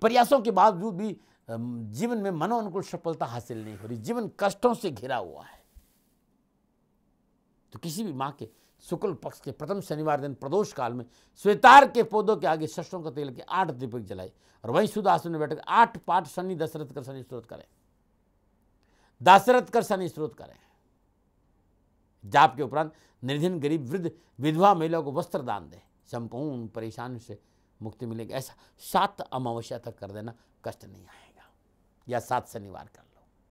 प्रयासों के बावजूद भी जीवन में मनो अनुकूल सफलता हासिल नहीं हो रही जीवन कष्टों से घिरा हुआ है तो किसी भी माँ के शुक्ल पक्ष के प्रथम शनिवार दिन प्रदोष काल में श्वेतार के पौधों के आगे सरसों का तेल के आठ दीपक जलाए और वहीं शुद्ध आसन में बैठकर आठ पाठ शनि दशरथ कर शनि स्रोत करें दशरथ कर शनि स्रोत करें जाप के उपरांत निर्धन गरीब वृद्ध विधवा महिला को वस्त्र दान दें संपूर्ण परेशान से मुक्ति मिलेगी ऐसा सात अमावस्या तक कर देना कष्ट नहीं आएगा या सात शनिवार कर